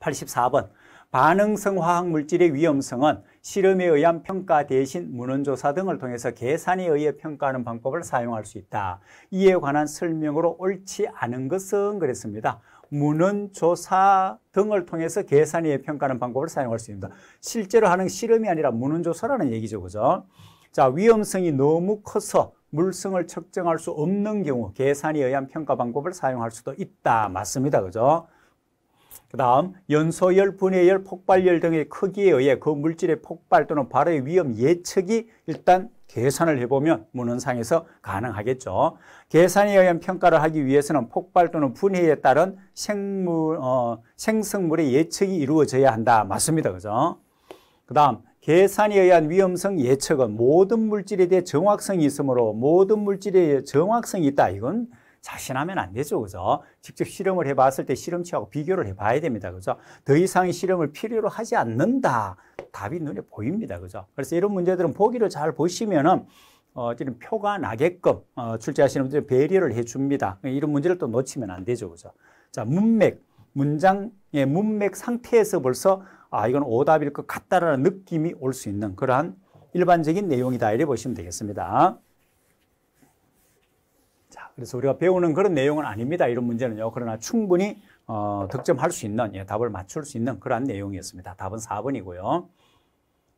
84번 반응성 화학 물질의 위험성은 실험에 의한 평가 대신 문헌조사 등을 통해서 계산에 의해 평가하는 방법을 사용할 수 있다. 이에 관한 설명으로 옳지 않은 것은 그랬습니다. 문헌조사 등을 통해서 계산에 의해 평가하는 방법을 사용할 수 있습니다. 실제로 하는 실험이 아니라 문헌조사라는 얘기죠. 그죠? 자, 위험성이 너무 커서 물성을 측정할 수 없는 경우 계산에 의한 평가 방법을 사용할 수도 있다. 맞습니다. 그죠? 그 다음 연소열, 분해열, 폭발열 등의 크기에 의해 그 물질의 폭발 또는 발의 위험 예측이 일단 계산을 해보면 무헌상에서 가능하겠죠. 계산에 의한 평가를 하기 위해서는 폭발 또는 분해에 따른 생물, 어, 생성물의 예측이 이루어져야 한다. 맞습니다. 그죠? 그 다음 계산에 의한 위험성 예측은 모든 물질에 대해 정확성이 있으므로 모든 물질에 대해 정확성이 있다. 이건 자신하면 안 되죠. 그죠? 직접 실험을 해봤을 때 실험치하고 비교를 해봐야 됩니다. 그죠? 더 이상의 실험을 필요로 하지 않는다. 답이 눈에 보입니다. 그죠? 그래서 이런 문제들은 보기를 잘 보시면은 어, 이런 표가 나게끔 어, 출제하시는 분들 배려를 해줍니다. 이런 문제를 또 놓치면 안 되죠. 그죠? 자, 문맥, 문장의 예, 문맥 상태에서 벌써 아, 이건 오답일 것 같다라는 느낌이 올 수 있는 그러한 일반적인 내용이다. 이래 보시면 되겠습니다. 자, 그래서 우리가 배우는 그런 내용은 아닙니다. 이런 문제는요. 그러나 충분히 어, 득점할 수 있는, 예, 답을 맞출 수 있는 그러한 내용이었습니다. 답은 4번이고요.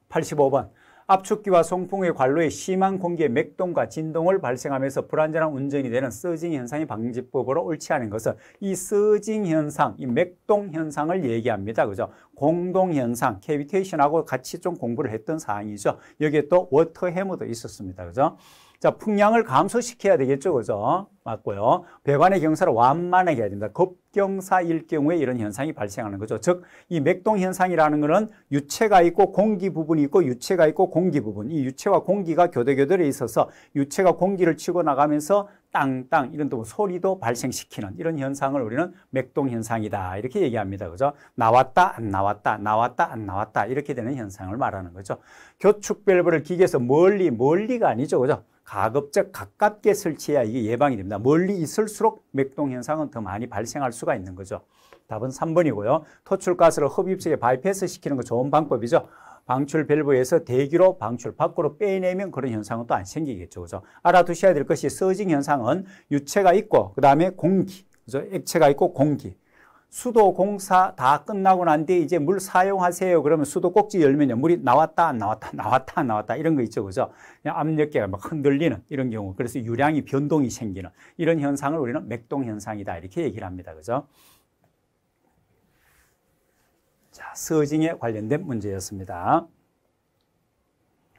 85번. 압축기와 송풍의 관로에 심한 공기의 맥동과 진동을 발생하면서 불안전한 운전이 되는 서징 현상의 방지법으로 옳지 않은 것은 이 서징 현상, 이 맥동 현상을 얘기합니다. 그죠? 공동 현상, 캐비테이션하고 같이 좀 공부를 했던 사항이죠. 여기에 또 워터 해머도 있었습니다. 그죠? 자, 풍량을 감소시켜야 되겠죠. 그죠? 맞고요. 배관의 경사를 완만하게 해야 됩니다. 급경사일 경우에 이런 현상이 발생하는 거죠. 즉, 이 맥동 현상이라는 것은 유체가 있고 공기 부분이 있고 유체가 있고 공기 부분. 이 유체와 공기가 교대교대로 있어서 유체가 공기를 치고 나가면서 땅땅 이런 또 소리도 발생시키는 이런 현상을 우리는 맥동 현상이다 이렇게 얘기합니다. 그죠? 나왔다 안 나왔다 나왔다 안 나왔다 이렇게 되는 현상을 말하는 거죠. 교축 밸브를 기계에서 멀리 멀리가 아니죠. 그죠? 가급적 가깝게 설치해야 이게 예방이 됩니다. 멀리 있을수록 맥동 현상은 더 많이 발생할 수가 있는 거죠. 답은 3번이고요. 토출가스를 흡입체에 바이패스 시키는 거 좋은 방법이죠. 방출 밸브에서 대기로 방출 밖으로 빼내면 그런 현상은 또 안 생기겠죠. 그죠? 알아두셔야 될 것이 서징 현상은 유체가 있고 그다음에 공기. 그죠? 액체가 있고 공기. 수도 공사 다 끝나고 난 뒤에 이제 물 사용하세요. 그러면 수도 꼭지 열면 물이 나왔다, 안 나왔다, 나왔다, 안 나왔다. 이런 거 있죠. 그죠? 압력계가 막 흔들리는 이런 경우. 그래서 유량이 변동이 생기는 이런 현상을 우리는 맥동현상이다. 이렇게 얘기를 합니다. 그죠? 자, 서징에 관련된 문제였습니다.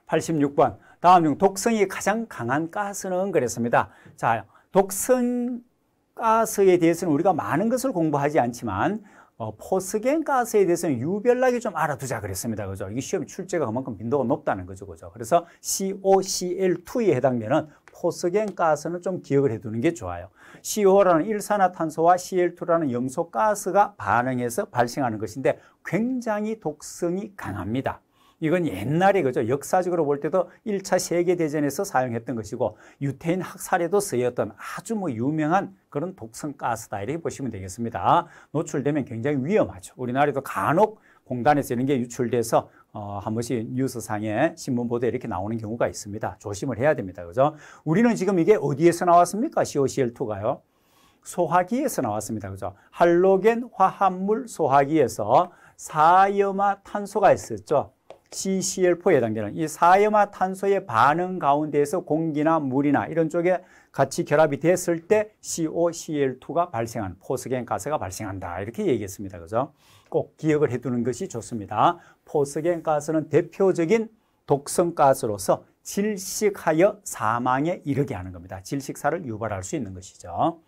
86번. 다음 중 독성이 가장 강한 가스는 그랬습니다. 자, 독성 가스에 대해서는 우리가 많은 것을 공부하지 않지만 어, 포스겐 가스에 대해서는 유별나게 좀 알아두자 그랬습니다. 그죠? 이게 시험 출제가 그만큼 빈도가 높다는 거죠. 그죠? 그래서 COCl2에 해당되는 포스겐 가스는 좀 기억을 해두는 게 좋아요. CO라는 일산화탄소와 CL2라는 염소 가스가 반응해서 발생하는 것인데 굉장히 독성이 강합니다. 이건 옛날에 그죠. 역사적으로 볼 때도 1차 세계대전에서 사용했던 것이고 유태인 학살에도 쓰였던 아주 뭐 유명한 그런 독성 가스다 이렇게 보시면 되겠습니다. 노출되면 굉장히 위험하죠. 우리나라에도 간혹 공단에서 이런 게 유출돼서 어, 한 번씩 뉴스상에 신문 보도에 이렇게 나오는 경우가 있습니다. 조심을 해야 됩니다. 그죠? 우리는 지금 이게 어디에서 나왔습니까? COCl2가요. 소화기에서 나왔습니다. 그죠? 할로겐 화합물 소화기에서 사염화 탄소가 있었죠. CCl4에 해당되는 이 사염화 탄소의 반응 가운데에서 공기나 물이나 이런 쪽에 같이 결합이 됐을 때 COCl2가 발생한 포스겐 가스가 발생한다 이렇게 얘기했습니다. 그죠? 꼭 기억을 해두는 것이 좋습니다. 포스겐 가스는 대표적인 독성 가스로서 질식하여 사망에 이르게 하는 겁니다. 질식사를 유발할 수 있는 것이죠.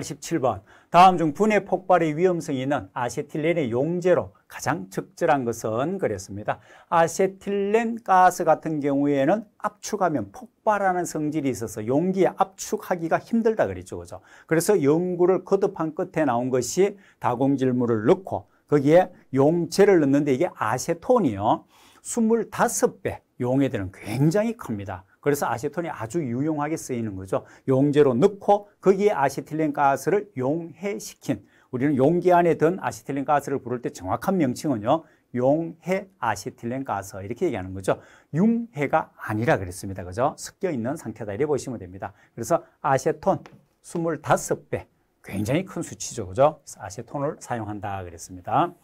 87번 다음 중 분해 폭발의 위험성이 있는 아세틸렌의 용제로 가장 적절한 것은 그랬습니다. 아세틸렌 가스 같은 경우에는 압축하면 폭발하는 성질이 있어서 용기에 압축하기가 힘들다 그랬죠. 그죠? 그래서 연구를 거듭한 끝에 나온 것이 다공질물을 넣고 거기에 용체를 넣는데 이게 아세톤이요. 25배 용해들은 굉장히 큽니다. 그래서 아세톤이 아주 유용하게 쓰이는 거죠. 용제로 넣고 거기에 아세틸렌 가스를 용해시킨 우리는 용기 안에 든 아세틸렌 가스를 부를 때 정확한 명칭은요. 용해 아세틸렌 가스 이렇게 얘기하는 거죠. 융해가 아니라 그랬습니다. 그죠? 섞여 있는 상태다 이렇게 보시면 됩니다. 그래서 아세톤 25배 굉장히 큰 수치죠. 그죠? 아세톤을 사용한다 그랬습니다.